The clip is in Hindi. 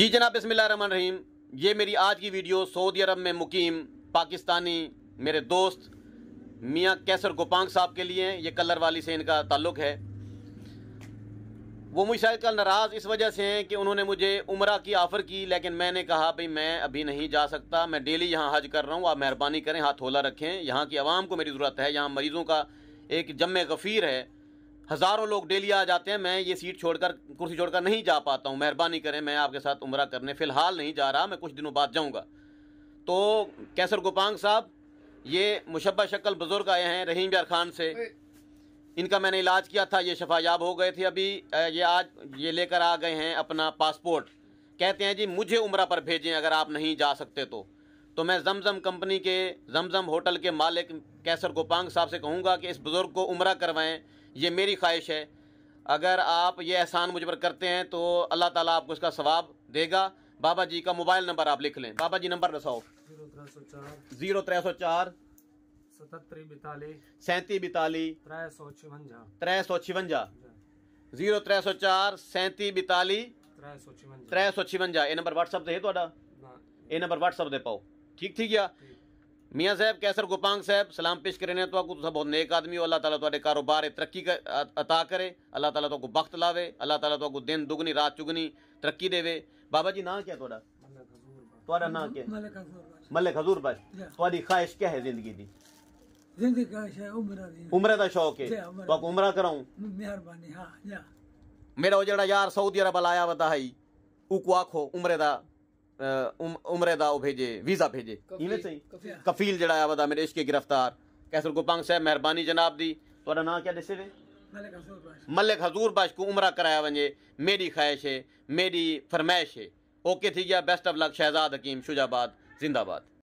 जी जनाब बसमिल्ल रहीम ये मेरी आज की वीडियो सऊदी अरब में मुकीम पाकिस्तानी मेरे दोस्त मियाँ कैसर गोपांग साहब के लिए ये कलर वाली से इनका ताल्लुक है वो मुझे कल नाराज़ इस वजह से हैं कि उन्होंने मुझे उम्र की ऑफ़र की लेकिन मैंने कहा भाई मैं अभी नहीं जा सकता मैं डेली यहाँ हज कर रहा हूँ आप मेहरबानी करें हाथ होला रखें यहाँ की आवाम को मेरी ज़रूरत है यहाँ मरीज़ों का एक जम गफ़ीर है हज़ारों लोग डेली आ जाते हैं मैं ये सीट छोड़कर कुर्सी छोड़कर नहीं जा पाता हूँ मेहरबानी करें मैं आपके साथ उम्र करने फ़िलहाल नहीं जा रहा मैं कुछ दिनों बाद जाऊँगा तो कैसर गोपांग साहब ये मुशबा शक्ल बुज़ुर्ग आए हैं रहीम यार खान से इनका मैंने इलाज किया था ये शफायाब हो गए थे अभी ये आज ये लेकर आ गए हैं अपना पासपोर्ट कहते हैं जी मुझे उम्र पर भेजें अगर आप नहीं जा सकते तो तो मैं जमजम कंपनी के जमजम होटल के मालिक कैसर गोपांग साहब से कहूँगा कि इस बुज़ुर्ग को उम्र करवाएं ये मेरी ख्वाहिश है अगर आप ये एहसान मुझ पर करते हैं तो अल्लाह ताला आपको इसका सवाब देगा बाबा जी का मोबाइल नंबर आप लिख लें बाबा जी नंबर दसाओ जीरो त्रै सौ चार सैंती बताली त्रै सौ छिवंजा त्रै सौ छिवंजा जीरो त्रै सौ चार सैंती बताली त्रै सौ छिवंजा ये नंबर व्हाट्सएप से है थोड़ा नंबर व्हाट्सएप दे पाओ ठीक ठीक है मियाँ साहब कैसर गोपांग साहब सलाम पेश करें तो आपको तुम तो बहुत नेक आदमी हो अल्लाह ताला कारोबार तरक्की कर अता करे अल्लाह ताला तो बख्त लावे अल्लाह ताला तो दिन दुगनी रात चुगनी तरक्की देवे बाबा जी ना क्या थोड़ा थोड़ा ना क्या मलिक हजूर भाई थोड़ी ख्वाहिश क्या है जिंदगी दी उम्र का शौक है तो आपको उम्र कराऊं मेहरबानी हाँ, मेरा वो जरा यार सऊदी अरब लाया बता है उको आखो उम्र का उम्र दाव भेजे वीज़ा भेजे कफील जरा आवा मेरे इश्क गिरफ्तार कैसल गोपांग साहब मेहरबानी जनाब दी तोड़ा ना क्या दसे वे मलिक हजूर बाश को उम्र कराया वजे मेरी ख्वाहिश है मेरी फरमाइश है ओके थी गया best of luck Shahzad Hakeem Shujabad जिंदाबाद